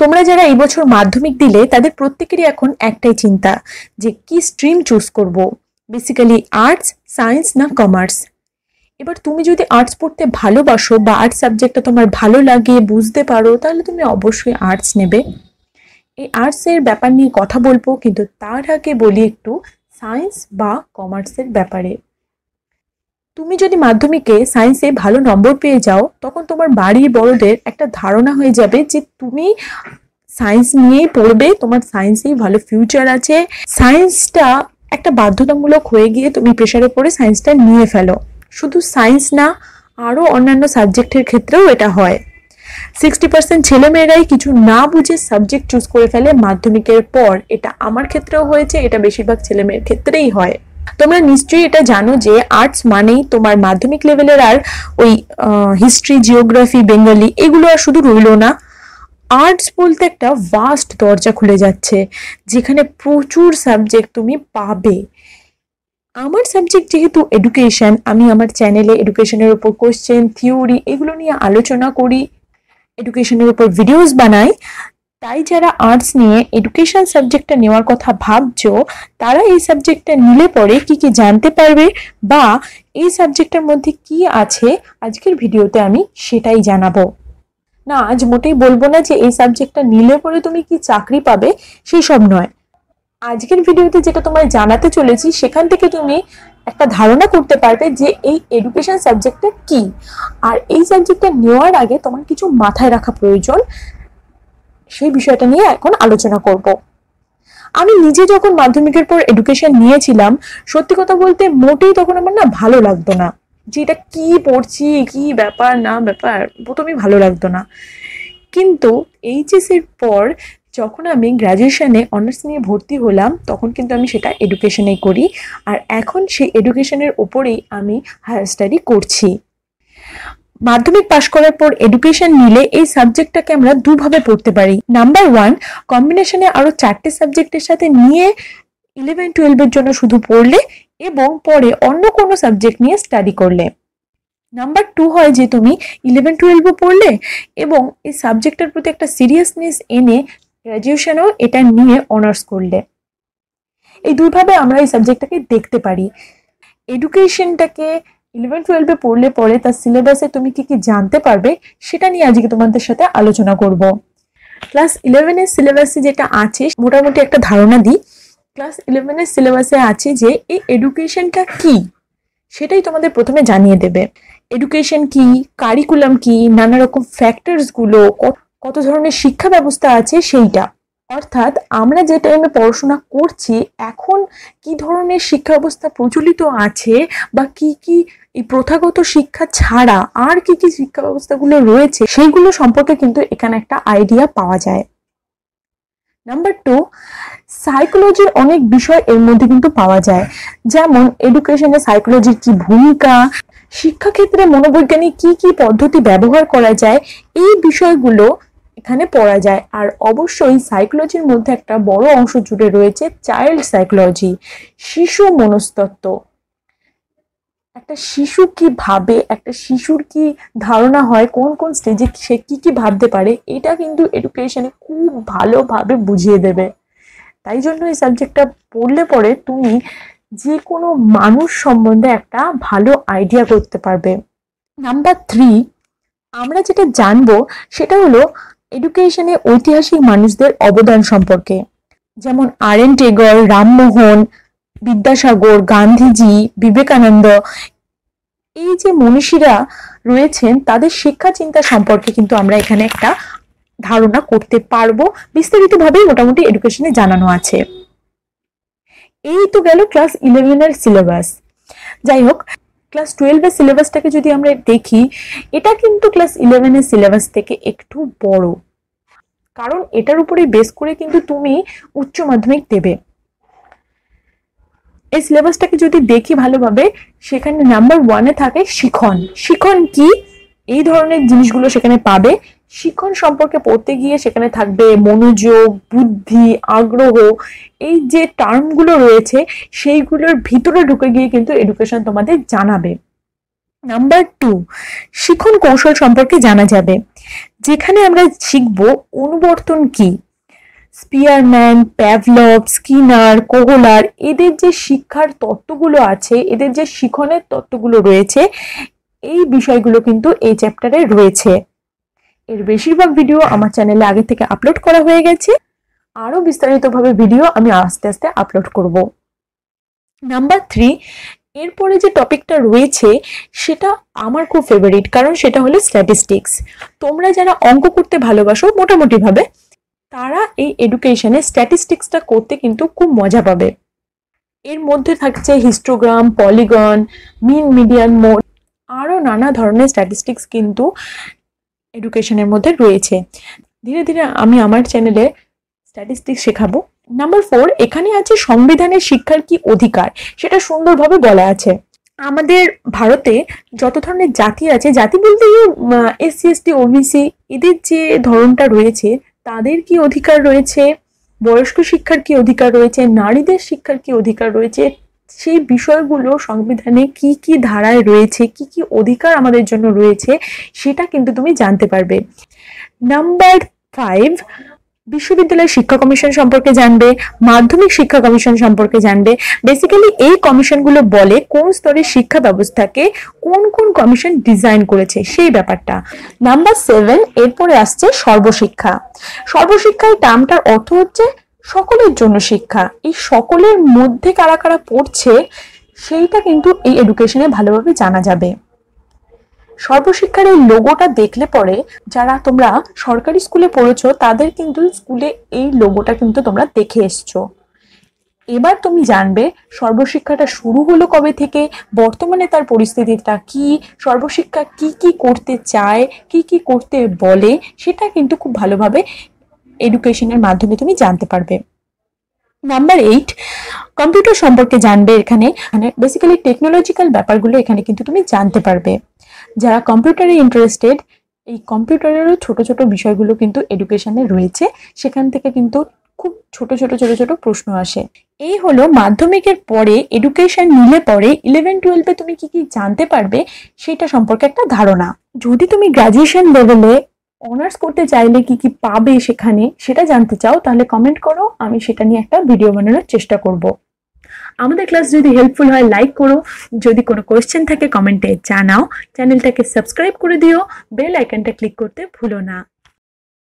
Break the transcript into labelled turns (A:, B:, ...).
A: তোমরা যারা এই বছর মাধ্যমিক দিলে তাদের প্রত্যেকেরই এখন একটাই চিন্তা যে কি স্ট্রিম চুজ করব। বেসিক্যালি আর্টস সায়েন্স না কমার্স এবার তুমি যদি আর্টস পড়তে ভালোবাসো বা আর্টস সাবজেক্টটা তোমার ভালো লাগে বুঝতে পারো তাহলে তুমি অবশ্যই আর্টস নেবে এই আর্টসের ব্যাপার নিয়ে কথা বলবো কিন্তু তার আগে বলি একটু সায়েন্স বা কমার্সের ব্যাপারে তুমি যদি মাধ্যমিকে সায়েন্সে ভালো নম্বর পেয়ে যাও তখন তোমার বাড়ি বড়দের একটা ধারণা হয়ে যাবে যে তুমি সায়েন্স নিয়েই পড়বে তোমার সায়েন্সেই ভালো ফিউচার আছে সায়েন্সটা একটা বাধ্যতামূলক হয়ে গিয়ে তুমি প্রেশারে পড়ে সায়েন্সটা নিয়ে ফেলো শুধু সায়েন্স না আরও অন্যান্য সাবজেক্টের ক্ষেত্রেও এটা হয় সিক্সটি পার্সেন্ট ছেলেমেয়েরাই কিছু না বুঝে সাবজেক্ট চুজ করে ফেলে মাধ্যমিকের পর এটা আমার ক্ষেত্রেও হয়েছে এটা বেশিরভাগ ছেলেমেয়ের ক্ষেত্রেই হয় তোমরা নিশ্চয়ই এটা জানো যে আর্টস মানেই তোমার মাধ্যমিক লেভেলের আর ওই হিস্ট্রি জিওগ্রাফি বেঙ্গলি এগুলো আর শুধু রইল না আর্টস বলতে একটা ভাস্ট দরজা খুলে যাচ্ছে যেখানে প্রচুর সাবজেক্ট তুমি পাবে আমার সাবজেক্ট যেহেতু এডুকেশন আমি আমার চ্যানেলে এডুকেশনের উপর কোশ্চেন থিওরি এগুলো নিয়ে আলোচনা করি এডুকেশনের উপর ভিডিওস বানাই তাই যারা আর্টস নিয়ে এডুকেশন সাবজেক্টটা নেওয়ার কথা ভাবছো তারা এই সাবজেক্টটা নিলে পরে কি কি জানতে পারবে বা এই সাবজেক্টের মধ্যে কি আছে আজকের ভিডিওতে আমি সেটাই জানাবো না আজ মোটেই বলবো না যে এই সাবজেক্টটা নিলে পরে তুমি কি চাকরি পাবে সেই সব নয় আজকের ভিডিওতে যেটা তোমায় জানাতে চলেছি সেখান থেকে তুমি একটা ধারণা করতে পারবে যে এই এডুকেশন সাবজেক্টটা কি আর এই সাবজেক্টটা নেওয়ার আগে তোমার কিছু মাথায় রাখা প্রয়োজন সেই বিষয়টা নিয়ে এখন আলোচনা করব আমি নিজে যখন মাধ্যমিকের পর এডুকেশন নিয়েছিলাম সত্যি কথা বলতে মোটেই তখন আমার না ভালো লাগতো না যে এটা কি পড়ছি কি ব্যাপার না ব্যাপার প্রথমেই ভালো লাগতো না কিন্তু এইচএসের পর যখন আমি গ্র্যাজুয়েশনে অনার্স নিয়ে ভর্তি হলাম তখন কিন্তু আমি সেটা এডুকেশনেই করি আর এখন সেই এডুকেশনের ওপরেই আমি হায়ার স্টাডি করছি মাধ্যমিক পাশ করার পর এডুকেশন নিলে এই সাবজেক্টটাকে আমরা দুভাবে পড়তে পারি নাম্বার ওয়ান কম্বিনেশনে আরও চারটে সাবজেক্টের সাথে নিয়ে ইলেভেন টুয়েলভের জন্য শুধু পড়লে এবং পরে অন্য কোনো সাবজেক্ট নিয়ে স্টাডি করলে নাম্বার টু হয় যে তুমি ইলেভেন টুয়েলভও পড়লে এবং এই সাবজেক্টের প্রতি একটা সিরিয়াসনেস এনে গ্র্যাজুয়েশনেও এটা নিয়ে অনার্স করলে এই দুইভাবে আমরা এই সাবজেক্টটাকে দেখতে পারি এডুকেশনটাকে ইলেভেন টুয়েলভে পড়লে পরে তার সিলেবাসে তুমি কি কি জানতে পারবে সেটা নিয়ে আজকে তোমাদের সাথে আলোচনা করব ক্লাস ইলেভেনের সিলেবাসে যেটা আছে মোটামুটি একটা ধারণা দিই ক্লাস ইলেভেনের সিলেবাসে আছে যে এই এডুকেশনটা কি সেটাই তোমাদের প্রথমে জানিয়ে দেবে এডুকেশন কি কারিকুলাম কি নানা রকম ফ্যাক্টরসগুলো কত ধরনের শিক্ষা ব্যবস্থা আছে সেইটা অর্থাৎ আমরা যে টাইমে পড়াশোনা করছি এখন কি ধরনের শিক্ষা ব্যবস্থা প্রচলিত আছে বা কি কি এই প্রথাগত শিক্ষা ছাড়া আর কি কি শিক্ষা ব্যবস্থাগুলো রয়েছে সেইগুলো সম্পর্কে কিন্তু এখানে একটা আইডিয়া পাওয়া যায় নাম্বার টু সাইকোলজির অনেক বিষয় এর মধ্যে কিন্তু পাওয়া যায় যেমন এডুকেশনে সাইকোলজির কি ভূমিকা শিক্ষাক্ষেত্রে মনোবৈজ্ঞানিক কি কি পদ্ধতি ব্যবহার করা যায় এই বিষয়গুলো এখানে পড়া যায় আর অবশ্যই সাইকোলজির মধ্যে একটা বড় অংশ জুড়ে রয়েছে চাইল্ড সাইকোলজি শিশু মনস্তত্ত্ব একটা শিশু কি ভাবে একটা শিশুর কি ধারণা হয় কোন কোন স্টেজে সে কি কি ভাবতে পারে এটা কিন্তু এডুকেশনে খুব ভালোভাবে বুঝিয়ে দেবে তাই জন্য এই সাবজেক্টটা পড়লে পরে তুমি যে কোনো মানুষ সম্বন্ধে একটা ভালো আইডিয়া করতে পারবে নাম্বার থ্রি আমরা যেটা জানবো সেটা হলো এডুকেশনে ঐতিহাসিক মানুষদের অবদান সম্পর্কে যেমন আর এন টেগর রামমোহন বিদ্যাসাগর গান্ধীজি বিবেকানন্দ এই যে মনীষীরা রয়েছেন তাদের শিক্ষা চিন্তা সম্পর্কে কিন্তু আমরা এখানে একটা ধারণা করতে পারবো বিস্তারিতভাবে মোটামুটি এডুকেশনে জানানো আছে এই তো গেল ক্লাস ইলেভেনের সিলেবাস যাই হোক ক্লাস টুয়েলভের সিলেবাসটাকে যদি আমরা দেখি এটা কিন্তু ক্লাস ইলেভেনের সিলেবাস থেকে একটু বড় কারণ এটার উপরে বেস করে কিন্তু তুমি উচ্চ মাধ্যমিক দেবে এই সিলেবাসটাকে যদি দেখি ভালোভাবে সেখানে নাম্বার ওয়ানে থাকে শিখন শিখন কি এই ধরনের জিনিসগুলো সেখানে পাবে শিক্ষণ সম্পর্কে পড়তে গিয়ে সেখানে থাকবে মনোযোগ বুদ্ধি আগ্রহ এই যে টার্মগুলো রয়েছে সেইগুলোর ভিতরে ঢুকে গিয়ে কিন্তু এডুকেশন তোমাদের জানাবে নাম্বার টু শিক্ষণ কৌশল সম্পর্কে জানা যাবে যেখানে আমরা শিখব অনুবর্তন কি স্পিয়ারম্যান প্যাভলভ স্কিনার কোহলার এদের যে শিক্ষার তত্ত্বগুলো আছে এদের যে শিখনের তত্ত্বগুলো রয়েছে এই বিষয়গুলো কিন্তু এই চ্যাপ্টারে রয়েছে এর বেশিরভাগ ভিডিও আমার চ্যানেলে আগে থেকে আপলোড করা হয়ে গেছে আরও বিস্তারিতভাবে ভিডিও আমি আস্তে আস্তে আপলোড করব নাম্বার থ্রি এরপরে যে টপিকটা রয়েছে সেটা আমার খুব ফেভারিট কারণ সেটা হলো স্ট্যাটিস্টিক্স তোমরা যারা অঙ্ক করতে ভালোবাসো মোটামুটিভাবে তারা এই এডুকেশনে স্ট্যাটিস্টিক্সটা করতে কিন্তু খুব মজা পাবে এর মধ্যে থাকছে histogram polygon mean median mode আরও নানা ধরনের স্ট্যাটিস্টিক্স কিন্তু এডুকেশনের মধ্যে রয়েছে ধীরে ধীরে আমি আমার চ্যানেলে স্ট্যাটিস্টিক শেখাবো নাম্বার ফোর এখানে আছে সংবিধানের শিক্ষার কি অধিকার সেটা সুন্দরভাবে বলা আছে আমাদের ভারতে যত ধরনের জাতি আছে জাতি বলতে এসসি এসটি ওবিসি এদের যে ধরনটা রয়েছে তাদের কি অধিকার রয়েছে বয়স্ক শিক্ষার কি অধিকার রয়েছে নারীদের শিক্ষার কি অধিকার রয়েছে সেই বিষয়গুলো সংবিধানে কি কি ধারায় রয়েছে কি কি অধিকার আমাদের জন্য রয়েছে সেটা কিন্তু তুমি জানতে পারবে নাম্বার ফাইভ বিশ্ববিদ্যালয় শিক্ষা কমিশন সম্পর্কে জানবে মাধ্যমিক শিক্ষা কমিশন সম্পর্কে জানবে বেসিক্যালি এই কমিশনগুলো বলে কোন স্তরের শিক্ষা ব্যবস্থাকে কোন কোন কমিশন ডিজাইন করেছে সেই ব্যাপারটা নাম্বার সেভেন এরপরে আসছে সর্বশিক্ষা সর্বশিক্ষা এই টার্মটার অর্থ হচ্ছে সকলের জন্য শিক্ষা এই সকলের মধ্যে কারা কারা পড়ছে সেইটা কিন্তু এই এডুকেশনে ভালোভাবে জানা যাবে সর্বশিক্ষার এই লোগোটা দেখলে পরে যারা তোমরা সরকারি স্কুলে পড়েছো তাদের কিন্তু স্কুলে এই লোগোটা কিন্তু তোমরা দেখে এসছো এবার তুমি জানবে সর্বশিক্ষাটা শুরু হলো কবে থেকে বর্তমানে তার পরিস্থিতিটা কি সর্বশিক্ষা কি কি করতে চায় কি কি করতে বলে সেটা কিন্তু খুব ভালোভাবে এডুকেশনের মাধ্যমে তুমি জানতে পারবে নাম্বার এইট কম্পিউটার সম্পর্কে জানবে এখানে মানে বেসিক্যালি টেকনোলজিক্যাল ব্যাপারগুলো এখানে কিন্তু তুমি জানতে পারবে যারা কম্পিউটারে ইন্টারেস্টেড এই কম্পিউটারেরও ছোট ছোট বিষয়গুলো কিন্তু এডুকেশনে রয়েছে সেখান থেকে কিন্তু খুব ছোট ছোট ছোট ছোট প্রশ্ন আসে এই হলো মাধ্যমিকের পরে এডুকেশন নিলে পরে ইলেভেন টুয়েলভে তুমি কি কি জানতে পারবে সেটা সম্পর্কে একটা ধারণা যদি তুমি গ্রাজুয়েশন লেভেলে অনার্স করতে চাইলে কি কি পাবে সেখানে সেটা জানতে চাও তাহলে কমেন্ট করো আমি সেটা নিয়ে একটা ভিডিও বানানোর চেষ্টা করব আমাদের ক্লাস যদি হেল্পফুল হয় লাইক করো যদি কোনো কোয়েশ্চেন থাকে কমেন্টে জানাও চ্যানেলটাকে সাবস্ক্রাইব করে দিও বেল আইকনটা ক্লিক করতে ভুলো না